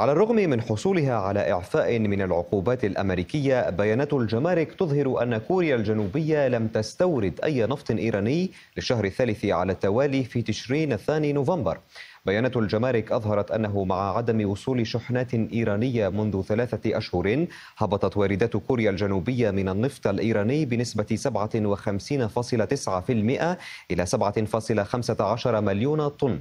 على الرغم من حصولها على إعفاء من العقوبات الأمريكية بيانات الجمارك تظهر أن كوريا الجنوبية لم تستورد أي نفط إيراني للشهر الثالث على التوالي في تشرين الثاني نوفمبر بيانات الجمارك أظهرت أنه مع عدم وصول شحنات إيرانية منذ ثلاثة أشهر هبطت واردات كوريا الجنوبية من النفط الإيراني بنسبة 57.9% إلى 7.15 مليون طن